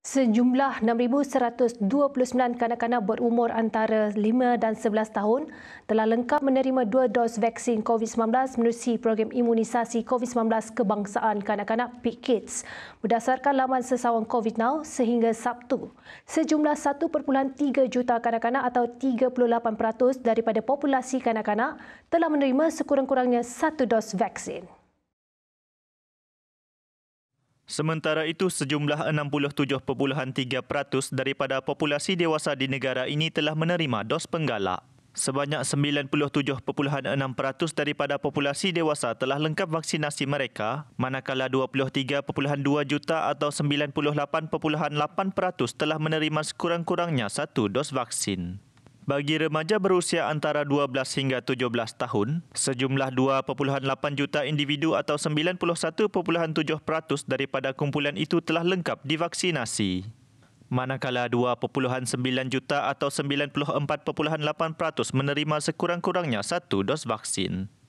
Sejumlah 6,129 kanak-kanak berumur antara 5 dan 11 tahun telah lengkap menerima dua dos vaksin COVID-19 melalui program imunisasi COVID-19 Kebangsaan Kanak-kanak Peak Kids berdasarkan laman sesawang COVID Now sehingga Sabtu. Sejumlah 1.3 juta kanak-kanak atau 38% daripada populasi kanak-kanak telah menerima sekurang-kurangnya satu dos vaksin. Sementara itu, sejumlah 67.3% daripada populasi dewasa di negara ini telah menerima dos penggalak. Sebanyak 97.6% daripada populasi dewasa telah lengkap vaksinasi mereka, manakala 23.2 juta atau 98.8% telah menerima sekurang-kurangnya satu dos vaksin. Bagi remaja berusia antara 12 hingga 17 tahun, sejumlah 2.8 juta individu atau 91.7% daripada kumpulan itu telah lengkap divaksinasi. Manakala 2.9 juta atau 94.8% menerima sekurang-kurangnya satu dos vaksin.